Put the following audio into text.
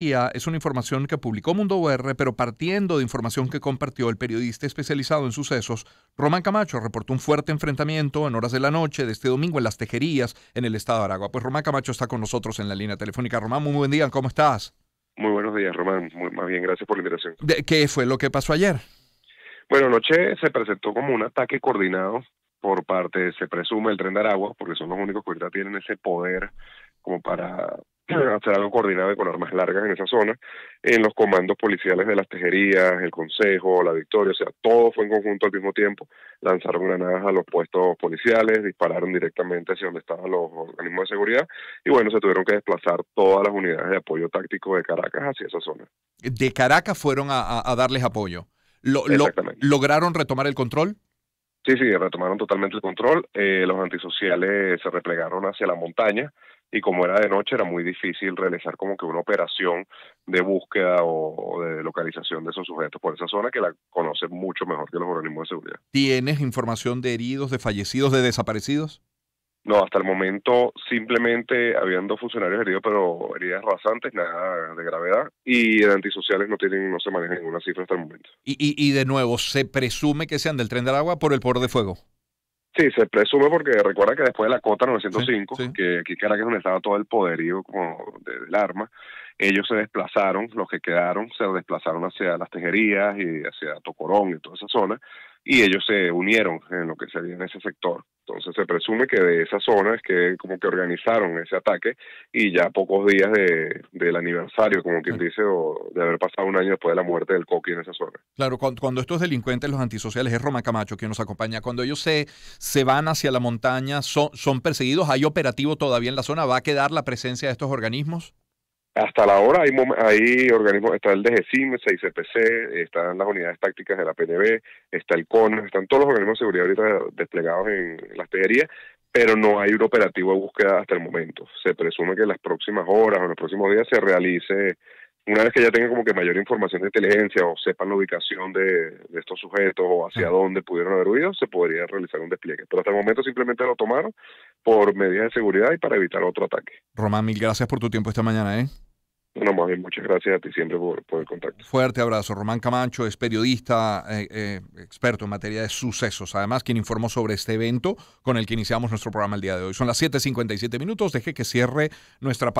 es una información que publicó Mundo VR, pero partiendo de información que compartió el periodista especializado en sucesos, Román Camacho reportó un fuerte enfrentamiento en horas de la noche de este domingo en Las Tejerías, en el estado de Aragua. Pues Román Camacho está con nosotros en la línea telefónica. Román, muy buen día, ¿cómo estás? Muy buenos días, Román. Muy, más bien, gracias por la invitación. ¿Qué fue lo que pasó ayer? Bueno, anoche se presentó como un ataque coordinado por parte, se presume, el tren de Aragua, porque son los únicos que ahorita tienen ese poder como para hacer algo coordinado y con armas largas en esa zona, en los comandos policiales de las tejerías, el consejo, la victoria, o sea, todo fue en conjunto al mismo tiempo, lanzaron granadas a los puestos policiales, dispararon directamente hacia donde estaban los organismos de seguridad y bueno, se tuvieron que desplazar todas las unidades de apoyo táctico de Caracas hacia esa zona. De Caracas fueron a, darles apoyo. Lo, ¿Lograron retomar el control? Sí, sí, retomaron totalmente el control. Eh, los antisociales se replegaron hacia la montaña, y como era de noche era muy difícil realizar como que una operación de búsqueda o, de localización de esos sujetos por esa zona que la conoce mucho mejor que los organismos de seguridad. ¿Tienes información de heridos, de fallecidos, de desaparecidos? No, hasta el momento simplemente habían dos funcionarios heridos, pero heridas rasantes, nada de gravedad, y de antisociales no tienen, no se maneja ninguna cifra hasta el momento. Y, y, de nuevo, ¿se presume que sean del tren del agua por el por de fuego? Sí, se presume porque recuerda que después de la Cota 905, que aquí Caracas donde estaba todo el poderío como del arma, ellos se desplazaron, los que quedaron se desplazaron hacia las tejerías y hacia Tocorón y toda esa zona, y ellos se unieron en lo que sería en ese sector. Entonces se presume que de esa zona es que como que organizaron ese ataque y ya pocos días de, del aniversario, como quien dice, o de haber pasado un año después de la muerte del Coqui en esa zona. Claro, cuando, estos delincuentes, los antisociales, es Roma Camacho quien nos acompaña, cuando ellos se, se van hacia la montaña, son, son perseguidos, ¿hay operativo todavía en la zona? ¿Va a quedar la presencia de estos organismos? hasta la hora hay, hay organismos, está el DGCIM, el CPC están las unidades tácticas de la PNB, está el CON, están todos los organismos de seguridad ahorita desplegados en las artillería, pero no hay un operativo de búsqueda hasta el momento. Se presume que en las próximas horas o en los próximos días se realice, una vez que ya tengan como que mayor información de inteligencia o sepan la ubicación de, estos sujetos o hacia dónde pudieron haber huido, se podría realizar un despliegue. Pero hasta el momento simplemente lo tomaron por medidas de seguridad y para evitar otro ataque. Román, mil gracias por tu tiempo esta mañana, ¿eh? Bueno, más bien, muchas gracias a ti siempre por, el contacto. Fuerte abrazo. Román Camacho es periodista, eh, eh, experto en materia de sucesos. Además, quien informó sobre este evento con el que iniciamos nuestro programa el día de hoy. Son las 7.57 minutos. Deje que cierre nuestra